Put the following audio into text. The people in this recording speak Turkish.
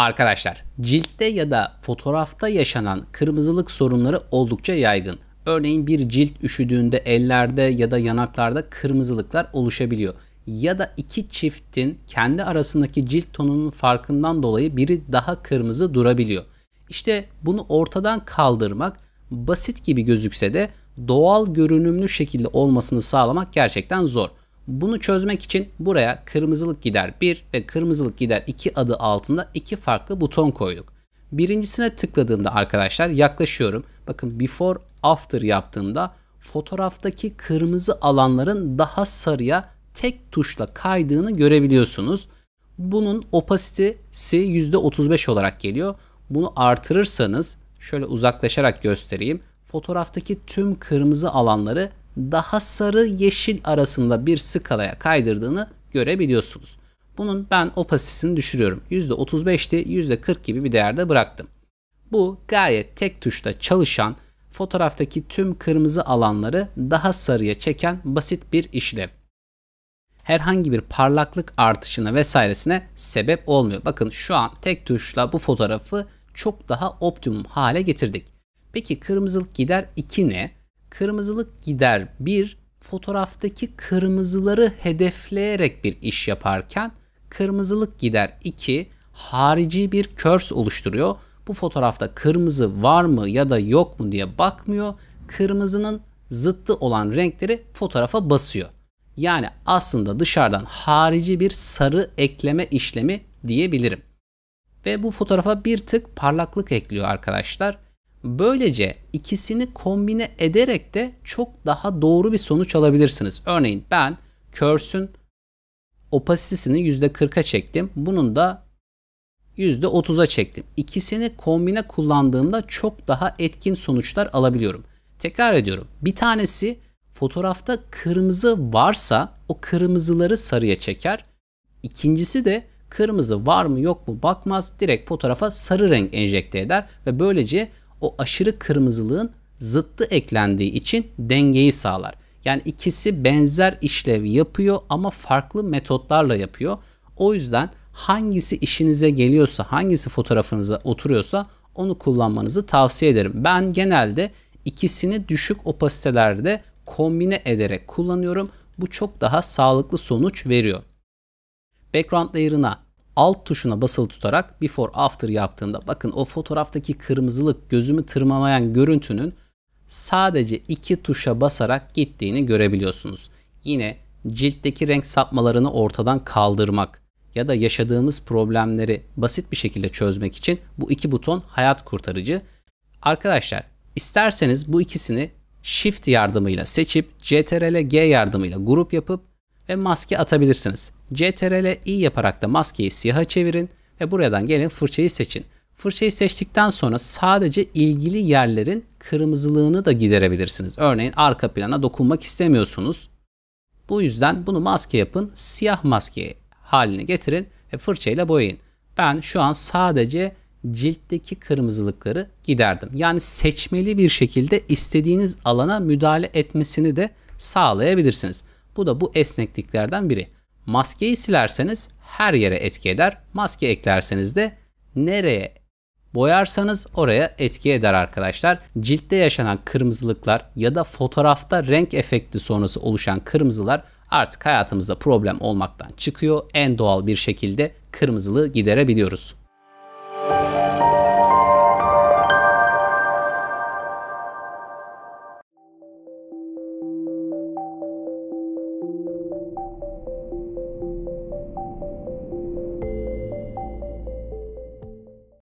Arkadaşlar, ciltte ya da fotoğrafta yaşanan kırmızılık sorunları oldukça yaygın. Örneğin bir cilt üşüdüğünde ellerde ya da yanaklarda kırmızılıklar oluşabiliyor. Ya da iki çiftin kendi arasındaki cilt tonunun farkından dolayı biri daha kırmızı durabiliyor. İşte bunu ortadan kaldırmak basit gibi gözükse de doğal görünümlü şekilde olmasını sağlamak gerçekten zor. Bunu çözmek için buraya kırmızılık gider 1 ve kırmızılık gider 2 adı altında iki farklı buton koyduk. Birincisine tıkladığımda arkadaşlar yaklaşıyorum. Bakın before after yaptığımda fotoğraftaki kırmızı alanların daha sarıya tek tuşla kaydığını görebiliyorsunuz. Bunun opasitesi %35 olarak geliyor. Bunu artırırsanız şöyle uzaklaşarak göstereyim. Fotoğraftaki tüm kırmızı alanları daha sarı yeşil arasında bir skalaya kaydırdığını görebiliyorsunuz. Bunun ben opasisini düşürüyorum. %35'ti %40 gibi bir değerde bıraktım. Bu gayet tek tuşla çalışan fotoğraftaki tüm kırmızı alanları daha sarıya çeken basit bir işlev. Herhangi bir parlaklık artışına vesairesine sebep olmuyor. Bakın şu an tek tuşla bu fotoğrafı çok daha optimum hale getirdik. Peki kırmızılık gider 2 ne? kırmızılık gider bir fotoğraftaki kırmızıları hedefleyerek bir iş yaparken kırmızılık gider 2 harici bir körs oluşturuyor. Bu fotoğrafta kırmızı var mı ya da yok mu diye bakmıyor. Kırmızının zıttı olan renkleri fotoğrafa basıyor. Yani aslında dışarıdan harici bir sarı ekleme işlemi diyebilirim. Ve bu fotoğrafa bir tık parlaklık ekliyor arkadaşlar. Böylece ikisini kombine ederek de çok daha doğru bir sonuç alabilirsiniz. Örneğin ben Curse'ün opasitesini %40'a çektim. Bunun da %30'a çektim. İkisini kombine kullandığımda çok daha etkin sonuçlar alabiliyorum. Tekrar ediyorum. Bir tanesi fotoğrafta kırmızı varsa o kırmızıları sarıya çeker. İkincisi de kırmızı var mı yok mu bakmaz direkt fotoğrafa sarı renk enjekte eder ve böylece o aşırı kırmızılığın zıttı eklendiği için dengeyi sağlar. Yani ikisi benzer işlev yapıyor ama farklı metotlarla yapıyor. O yüzden hangisi işinize geliyorsa, hangisi fotoğrafınıza oturuyorsa onu kullanmanızı tavsiye ederim. Ben genelde ikisini düşük opasitelerde kombine ederek kullanıyorum. Bu çok daha sağlıklı sonuç veriyor. Background layer'ına alt tuşuna basılı tutarak before after yaptığımda bakın o fotoğraftaki kırmızılık gözümü tırmalayan görüntünün sadece iki tuşa basarak gittiğini görebiliyorsunuz. Yine ciltteki renk sapmalarını ortadan kaldırmak ya da yaşadığımız problemleri basit bir şekilde çözmek için bu iki buton hayat kurtarıcı. Arkadaşlar isterseniz bu ikisini Shift yardımıyla seçip CTRL G yardımıyla grup yapıp ve maske atabilirsiniz. CTRL i yaparak da maskeyi siyaha çevirin ve buradan gelin fırçayı seçin. Fırçayı seçtikten sonra sadece ilgili yerlerin kırmızılığını da giderebilirsiniz. Örneğin arka plana dokunmak istemiyorsunuz. Bu yüzden bunu maske yapın, siyah maske haline getirin ve fırçayla boyayın. Ben şu an sadece ciltteki kırmızılıkları giderdim. Yani seçmeli bir şekilde istediğiniz alana müdahale etmesini de sağlayabilirsiniz. Bu da bu esnekliklerden biri. Maskeyi silerseniz her yere etki eder. Maske eklerseniz de nereye boyarsanız oraya etki eder arkadaşlar. Ciltte yaşanan kırmızılıklar ya da fotoğrafta renk efekti sonrası oluşan kırmızılar artık hayatımızda problem olmaktan çıkıyor. En doğal bir şekilde kırmızılığı giderebiliyoruz.